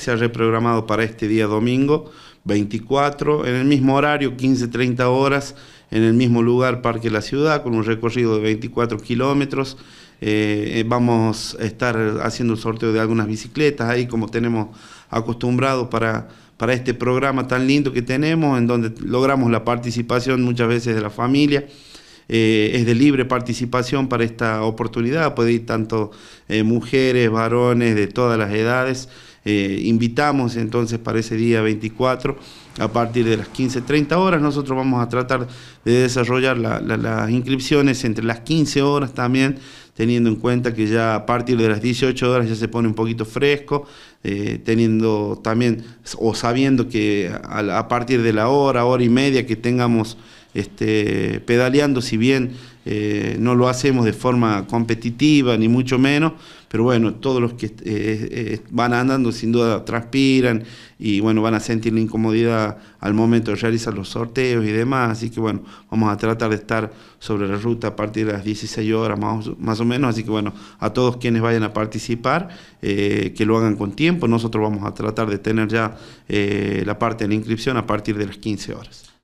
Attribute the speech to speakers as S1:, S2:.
S1: se ha reprogramado para este día domingo 24, en el mismo horario, 15-30 horas, en el mismo lugar, Parque La Ciudad, con un recorrido de 24 kilómetros. Eh, eh, vamos a estar haciendo el sorteo de algunas bicicletas ahí, como tenemos acostumbrado para, para este programa tan lindo que tenemos, en donde logramos la participación muchas veces de la familia. Eh, es de libre participación para esta oportunidad, puede ir tanto mujeres, varones, de todas las edades. Eh, invitamos entonces para ese día 24, a partir de las 15.30 horas, nosotros vamos a tratar de desarrollar las inscripciones entre las 15 horas también, teniendo en cuenta que ya a partir de las 18 horas ya se pone un poquito fresco, eh, teniendo también o sabiendo que a, a, partir de la hora, hora y media que tengamos este, pedaleando, si bien eh, no lo hacemos de forma competitiva, ni mucho menos, pero bueno, todos los que eh, eh, van andando sin duda transpiran y bueno, van a sentir la incomodidad al momento de realizar los sorteos y demás, así que bueno, vamos a tratar de estar sobre la ruta a partir de las 16 horas más, más o menos, así que bueno, a todos quienes vayan a participar, que lo hagan con tiempo, nosotros vamos a tratar de tener ya la parte de la inscripción a partir de las 15 horas.